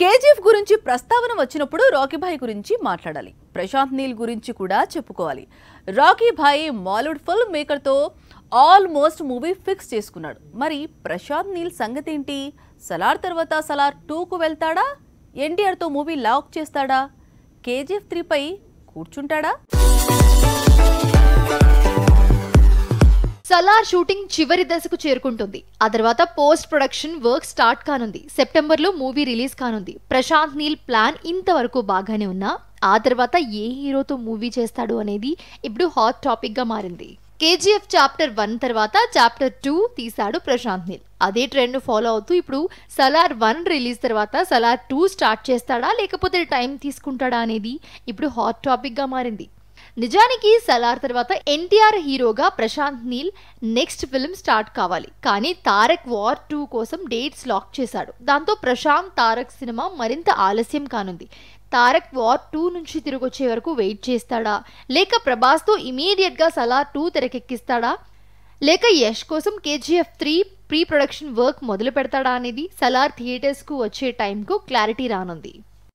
KGF గురించి ప్రస్తావన వచ్చినప్పుడు రాకీభాయ్ గురించి మాట్లాడాలి ప్రశాంత్ నీల్ గురించి కూడా చెప్పుకోవాలి రాకీభాయ్ మాలీవుడ్ ఫిల్మ్ మేకర్తో ఆల్మోస్ట్ మూవీ ఫిక్స్ చేసుకున్నాడు మరి ప్రశాంత్ నీల్ సంగతి ఏంటి సలార్ తర్వాత సలార్ టూకు వెళ్తాడా ఎన్టీఆర్తో మూవీ లాక్ చేస్తాడా కేజీఎఫ్ త్రీపై కూర్చుంటాడా సలార్ షూటింగ్ చివరి దశకు చేరుకుంటుంది ఆ తర్వాత పోస్ట్ ప్రొడక్షన్ వర్క్ స్టార్ట్ కానుంది సెప్టెంబర్లో మూవీ రిలీజ్ కానుంది ప్రశాంత్ నీల్ ప్లాన్ ఇంతవరకు బాగానే ఉన్నా ఆ తర్వాత ఏ హీరోతో మూవీ చేస్తాడు అనేది ఇప్పుడు హాట్ టాపిక్గా మారింది కేజీఎఫ్ చాప్టర్ వన్ తర్వాత చాప్టర్ టూ తీశాడు ప్రశాంత్ నీల్ అదే ట్రెండ్ ఫాలో అవుతూ ఇప్పుడు సలార్ వన్ రిలీజ్ తర్వాత సలార్ టూ స్టార్ట్ చేస్తాడా లేకపోతే టైం తీసుకుంటాడా అనేది ఇప్పుడు హాట్ టాపిక్గా మారింది నిజానికి సలార్ తర్వాత ఎన్టీఆర్ హీరోగా Prashanth Neel next film start కావాలి కానీ తారక్ వార్ టూ కోసం డేట్స్ లాక్ చేశాడు దాంతో ప్రశాంత్ తారక్ సినిమా మరింత ఆలస్యం కానుంది తారక్ వార్ టూ నుంచి తిరిగి వచ్చే వరకు వెయిట్ చేస్తాడా లేక ప్రభాస్తో ఇమీడియట్గా సలార్ టూ తెరకెక్కిస్తాడా లేక యష్ కోసం KGF three pre production work మొదలు పెడతాడా అనేది సలార్ థియేటర్స్కు వచ్చే టైంకు క్లారిటీ రానుంది